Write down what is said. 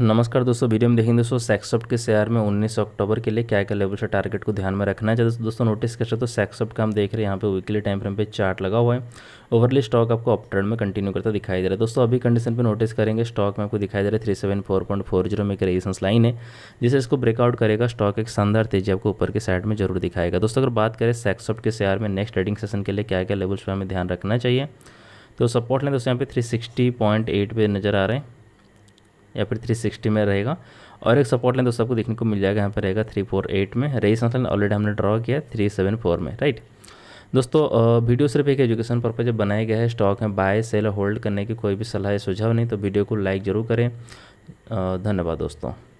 नमस्कार दोस्तों वीडियो में देखेंगे दोस्तों सैक्सॉफ्ट के शेयर में 19 अक्टूबर के लिए क्या क्या लेवल से टारगेट को ध्यान में रखना है जैसे दोस्तों नोटिस कर सकते हो सैक्सॉफ्ट का हम देख रहे हैं यहाँ पे वीकली टाइम फ्रेम पे चार्ट लगा हुआ है ओवरली स्टॉक आपको अप ट्रेंड में कंटिन्यू करता दिखाई दे रहा है दोस्तों अभी कंडीशन पर नोटिस करेंगे स्टॉक में आपको दिखाई दे रहा है three seven four point four zero में एक रेजिस्टेंस लाइन है जिसे इसको ब्रेकआउट करेगा स्टॉक एक शानदार तेजी आपको ऊपर के साइड में जरूर दिखाएगा दोस्तों अगर बात करें सैक्सॉफ्ट के शेयर में नेक्स्ट ट्रेडिंग सेशन के लिए क्या क्या लेवल्स पर हमें ध्यान रखना चाहिए तो सपोर्ट लें दोस्तों यहाँ पे थ्री सिक्सटी पॉइंट एट पे नज़र आ रहे हैं या फिर 360 में रहेगा और एक सपोर्ट लाइन दोस्तों आपको देखने को मिल जाएगा यहाँ पर रहेगा 348 में रेजिस्टेंस लाइन ऑलरेडी हमने ड्रॉ किया 374 में राइट दोस्तों वीडियो सिर्फ एक एजुकेशन पर्पज जब बनाया गया है स्टॉक में बाय सेल होल्ड करने की कोई भी सलाह या सुझाव नहीं तो वीडियो को लाइक ज़रूर करें धन्यवाद दोस्तों